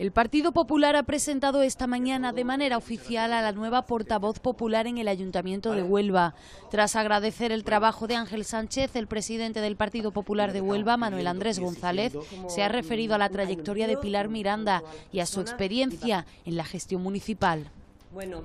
El Partido Popular ha presentado esta mañana de manera oficial a la nueva portavoz popular en el Ayuntamiento de Huelva. Tras agradecer el trabajo de Ángel Sánchez, el presidente del Partido Popular de Huelva, Manuel Andrés González, se ha referido a la trayectoria de Pilar Miranda y a su experiencia en la gestión municipal. Bueno.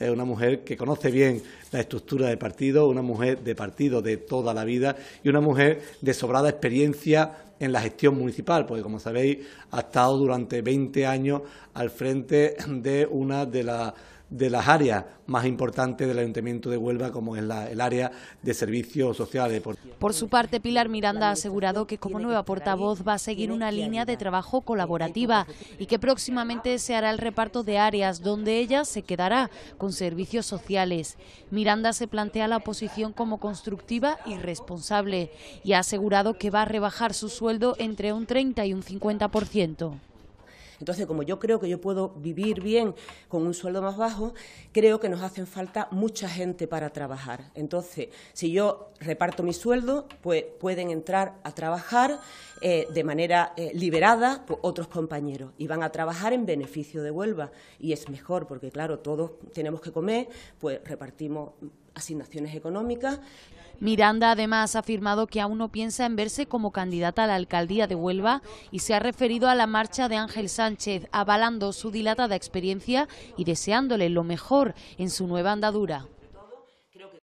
Es una mujer que conoce bien la estructura de partido, una mujer de partido de toda la vida y una mujer de sobrada experiencia en la gestión municipal, porque como sabéis ha estado durante 20 años al frente de una de las de las áreas más importantes del Ayuntamiento de Huelva, como es la, el área de servicios sociales. Por su parte, Pilar Miranda ha asegurado que como nueva portavoz va a seguir una línea de trabajo colaborativa y que próximamente se hará el reparto de áreas donde ella se quedará con servicios sociales. Miranda se plantea la oposición como constructiva y responsable y ha asegurado que va a rebajar su sueldo entre un 30 y un 50%. Entonces, como yo creo que yo puedo vivir bien con un sueldo más bajo, creo que nos hacen falta mucha gente para trabajar. Entonces, si yo reparto mi sueldo, pues pueden entrar a trabajar eh, de manera eh, liberada por otros compañeros y van a trabajar en beneficio de Huelva. Y es mejor porque, claro, todos tenemos que comer, pues repartimos asignaciones económicas. Miranda además ha afirmado que aún no piensa en verse como candidata a la alcaldía de Huelva y se ha referido a la marcha de Ángel Sánchez, avalando su dilatada experiencia y deseándole lo mejor en su nueva andadura.